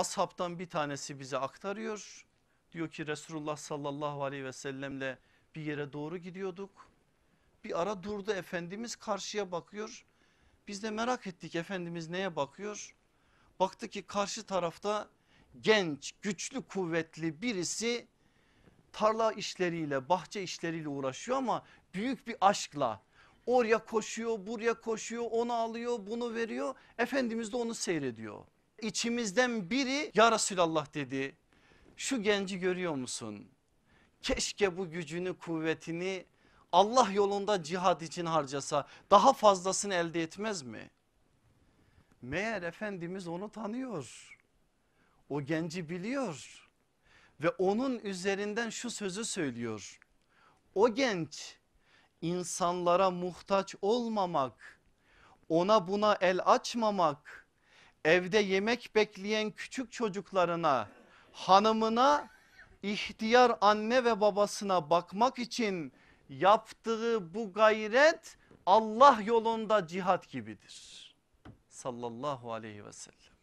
Ashabtan bir tanesi bize aktarıyor. Diyor ki Resulullah sallallahu aleyhi ve sellemle bir yere doğru gidiyorduk. Bir ara durdu Efendimiz karşıya bakıyor. Biz de merak ettik Efendimiz neye bakıyor? Baktı ki karşı tarafta genç güçlü kuvvetli birisi tarla işleriyle bahçe işleriyle uğraşıyor ama büyük bir aşkla oraya koşuyor buraya koşuyor onu alıyor bunu veriyor Efendimiz de onu seyrediyor içimizden biri ya Resulallah dedi. Şu genci görüyor musun? Keşke bu gücünü kuvvetini Allah yolunda cihad için harcasa daha fazlasını elde etmez mi? Meğer Efendimiz onu tanıyor. O genci biliyor ve onun üzerinden şu sözü söylüyor. O genç insanlara muhtaç olmamak, ona buna el açmamak, evde yemek bekleyen küçük çocuklarına, hanımına, ihtiyar anne ve babasına bakmak için yaptığı bu gayret Allah yolunda cihat gibidir. Sallallahu aleyhi ve sellem.